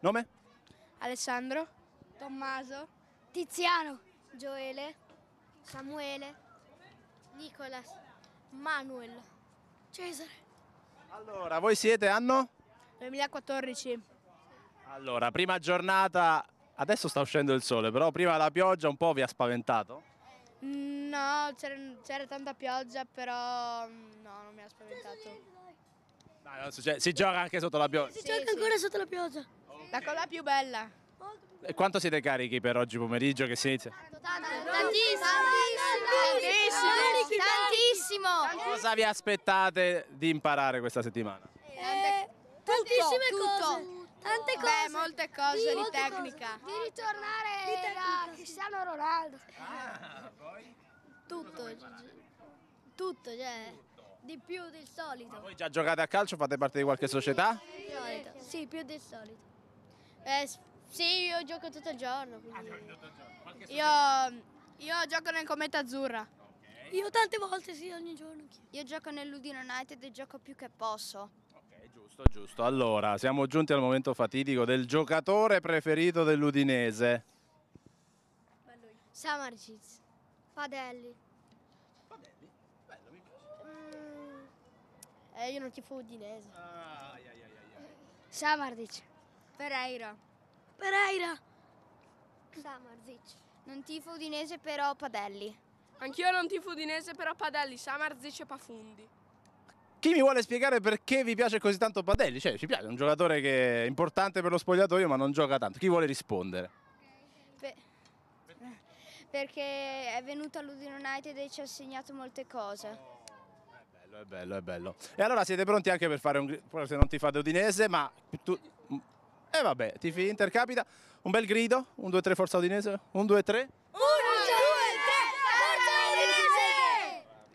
Nome? Alessandro. Tommaso. Tiziano. Gioele. Samuele. Nicolas. Manuel. Cesare. Allora, voi siete anno? 2014. Allora, prima giornata, adesso sta uscendo il sole, però prima la pioggia un po' vi ha spaventato? No, c'era tanta pioggia, però mm, no, non mi ha spaventato. Dai, cioè, si gioca anche sotto la pioggia? Si, si gioca sì. ancora sotto la pioggia. La colla più bella. E quanto siete carichi per oggi pomeriggio che si inizia? Tantissimo! Tantissimo! Cosa vi aspettate di imparare questa settimana? Eh, tantissime cose! Tutto. Tante cose! Beh, molte cose di, di tecnica! Cose. Di ritornare di tecnica. da Cristiano Ronaldo! Ah, poi? Tutto! Tutto, cioè... Tutto. Di più del solito! Ma voi già giocate a calcio? Fate parte di qualche società? Sì, più del solito! Eh, sì, io gioco tutto il giorno. Quindi... Ah, tutto il giorno. io, io gioco nel Cometa Azzurra. Okay. Io tante volte, sì, ogni giorno. Io gioco nel United e gioco più che posso. giusto, giusto. Allora, siamo giunti al momento fatidico del giocatore preferito dell'Udinese. Samarcic. Padelli. Padelli? Bello, mi piace. Mm, eh, io non tifo Udinese. Ah, ai, ai, ai, ai. Samardic. Pereira. Pereira. Samarzic. Non tifo Udinese però Padelli. Anch'io non tifo Udinese però Padelli, Samarzic e Pafundi. Chi mi vuole spiegare perché vi piace così tanto Padelli? Cioè, ci piace, è un giocatore che è importante per lo spogliatoio ma non gioca tanto. Chi vuole rispondere? Beh, perché è venuto all'Udin United e ci ha segnato molte cose. È bello, è bello, è bello. E allora siete pronti anche per fare un... forse non ti fate Udinese, ma... Tu... E vabbè, tifi Inter capita, un bel grido, un 2-3 Forza Udinese, un 2-3.